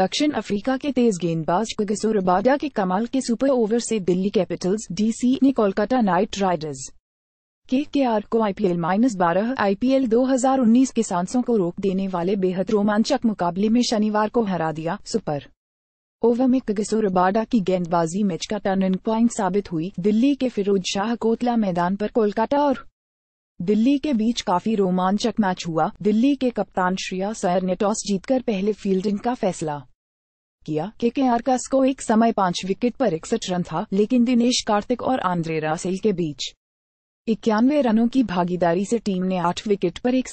दक्षिण अफ्रीका के तेज गेंदबाज कगसोर बाडा के कमाल के सुपर ओवर से दिल्ली कैपिटल्स डीसी ने कोलकाता नाइट राइडर्स के के आर को आईपीएल माइनस बारह आईपीएल 2019 के सांसों को रोक देने वाले बेहद रोमांचक मुकाबले में शनिवार को हरा दिया सुपर ओवर में कगसोर बाडा की गेंदबाजी मैच का टर्निंग प्वाइंट साबित हुई दिल्ली के फिरोज शाह कोतला मैदान पर कोलकाता और दिल्ली के बीच काफी रोमांचक मैच हुआ दिल्ली के कप्तान श्रेया सैर ने टॉस जीतकर पहले फील्डिंग का फैसला किया के के आरकास को एक समय पांच विकेट पर इकसठ रन था लेकिन दिनेश कार्तिक और आंद्रे रासेल के बीच इक्यानवे रनों की भागीदारी से टीम ने आठ विकेट पर एक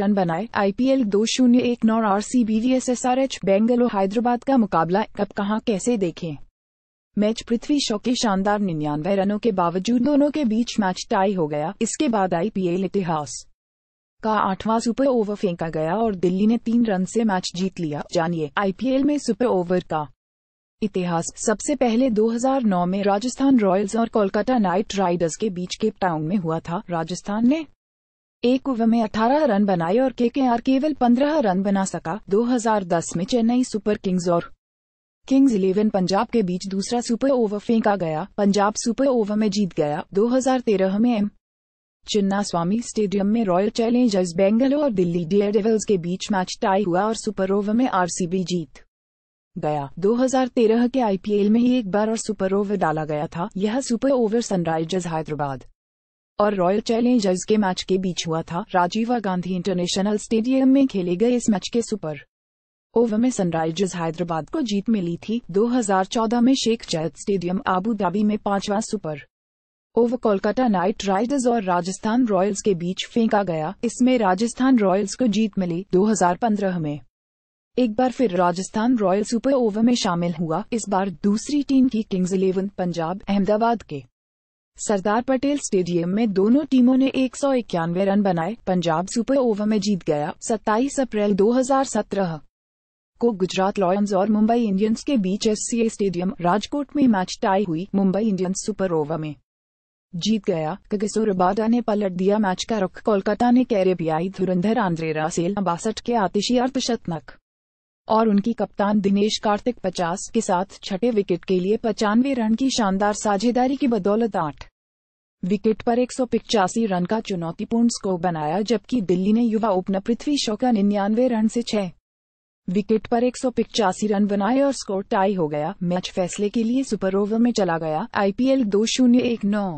रन बनाए आईपीएल दो शून्य एक नौ R C B V S Hyderabad का मुकाबला कब कहाँ कैसे देखें मैच पृथ्वी शो के शानदार निन्यानवे रनों के बावजूद दोनों के बीच मैच टाई हो गया इसके बाद आईपीएल इतिहास का आठवां सुपर ओवर फेंका गया और दिल्ली ने तीन रन से मैच जीत लिया जानिए आईपीएल में सुपर ओवर का इतिहास सबसे पहले 2009 में राजस्थान रॉयल्स और कोलकाता नाइट राइडर्स के बीच केप टाउन में हुआ था राजस्थान ने एक ओवर में 18 रन बनाए और केकेआर केवल 15 रन बना सका 2010 में चेन्नई सुपर किंग्स और किंग्स इलेवन पंजाब के बीच दूसरा सुपर ओवर फेंका गया पंजाब सुपर ओवर में जीत गया 2013 में एम चिन्नास्वामी स्टेडियम में रॉयल चैलेंजर्स बेंगलोर और दिल्ली डेवल्स के बीच मैच टाई हुआ और सुपर ओवर में आरसीबी जीत गया 2013 के आईपीएल में ही एक बार और सुपर ओवर डाला गया था यह सुपर ओवर सनराइजर्स हैदराबाद और रॉयल चैलेंजर्स के मैच के बीच हुआ था राजीव गांधी इंटरनेशनल स्टेडियम में खेले गए इस मैच के सुपर ओवर में सनराइजर्स हैदराबाद को जीत मिली थी 2014 में Sheikh Zayed stadium Abu Dhabi में पांचवा super over Kolkata Knight Riders और राजस्थान रॉयल्स के बीच फेंका गया इसमें राजस्थान रॉयल्स को जीत मिली 2015 में एक बार फिर राजस्थान रॉयल्स सुपर ओवर में शामिल हुआ इस बार दूसरी टीम की किंग्स इलेवन पंजाब अहमदाबाद के सरदार पटेल स्टेडियम में दोनों टीमों ने एक सौ इक्यानवे रन बनाए पंजाब सुपर ओवर में जीत गया 27 अप्रैल 2017 को गुजरात लॉयंस और मुंबई इंडियंस के बीच एस स्टेडियम राजकोट में मैच टाई हुई मुंबई इंडियंस सुपर ओवर में जीत गया कगसोरबाडा ने पलट दिया मैच का रुख कोलकाता ने कैरेबियाई धुरंधर आंद्रे रासेल बासठ के आतिशी अर्धशतनक और उनकी कप्तान दिनेश कार्तिक 50 के साथ छठे विकेट के लिए पचानवे रन की शानदार साझेदारी की बदौलत आठ विकेट पर एक रन का चुनौतीपूर्ण स्कोर बनाया जबकि दिल्ली ने युवा ओपनर पृथ्वी शो का निन्यानवे रन से छह विकेट पर एक रन बनाए और स्कोर टाई हो गया मैच फैसले के लिए सुपर ओवर में चला गया आईपीएल दो शून्य एक नौ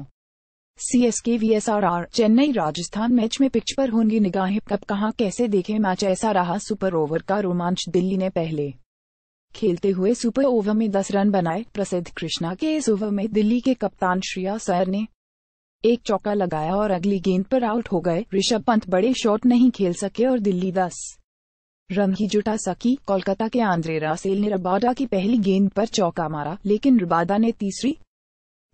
C S K V S R R Chennai Rajasthan match में पिच पर होंगी निगाहें कब कहां कैसे देखें मैच ऐसा रहा सुपर ओवर का रोमांच दिल्ली ने पहले खेलते हुए सुपर ओवर में 10 रन बनाए प्रसिद्ध कृष्णा के इस ओवर में दिल्ली के कप्तान श्रिया सैर ने एक चौका लगाया और अगली गेंद पर आउट हो गए ऋषभ पंत बड़े शॉट नहीं खेल सके और दिल्ली दस रन ही जुटा सकी कोलकाता के आंद्रे रासेल ने रबाडा की पहली गेंद पर चौका मारा लेकिन रबाडा ने तीसरी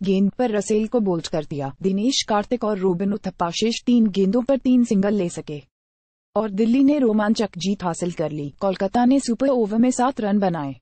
गेंद पर रसेल को बोल्ड कर दिया दिनेश कार्तिक और रोबिन उथप्पा शेष तीन गेंदों पर तीन सिंगल ले सके और दिल्ली ने रोमांचक जीत हासिल कर ली कोलकाता ने सुपर ओवर में सात रन बनाए